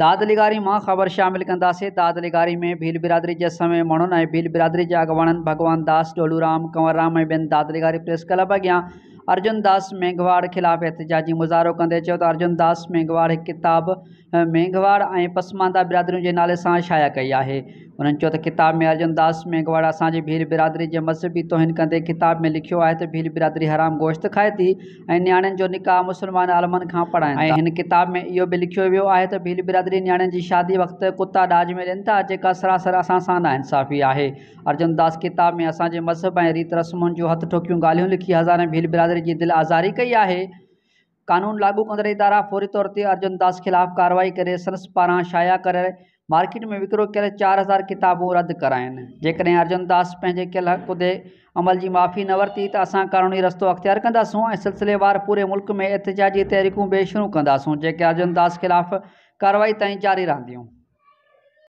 दादलिगारी में ख़बर शामिल कदे दादलिगारी में भील बिरादरी के समय मणुन भील बिरादरी के अॻवाननि भगवान दास डोलूराम कंवरराम बिन ॿियनि दादलिगारी प्रेस क्लब अॻियां अर्जुन दास मेघवाड़ खिलाफ़ एहतिजाजी मुजारो कंदे तो अर्जुन दास मेघवाड़ एक किताब मेघवाड़ पसमांदा बिरादरी के नाले से शाया कई है उन्हनि में अर्जुन किताब में अर्जनदास मेघवाड़ असांजी भील बिरादरी के मज़हबी तोहिन कंदे किताब में लिखो है तो भील बिरादरी हराम गोश्त खाए थी ऐं जो निकाह मुसलमान आलमन का पढ़ाइनि किताब में इो भी लिखो वो है तो भील बिरादरी नियाणियुनि की शादी वक्त कुत्ता डाज में ॾियनि था जो सरासर असा ना इंसाफ़ी है अर्जुनदास किताब में असांजे मज़हब ए रीत रस्म जो हथ ठोक ॻाल्हियूं लिखी हज़ारे भील बिरादरी की दिल आज़ारी कई है कानून लागू कंदड़ इदारा फौरी तौर अर्जुन दास खिलाफ़ कार्रवाई कर सनस पारा शाया कर मार्केट में विक्रो कर चार हज़ार किताबू रद्द कराइनि जैसे अर्जनदास पंहिंजे अमल की माफ़ी न वरती तो असां कानूनी रस्त अख़्तियार कंदासूं ए सिलसिलेवार पूरे मुल्क में एहतजाजी तहरीकू बि शुरू कंदासूं जेके अर्जनदास कार्रवाई ताईं जारी रहंदियूं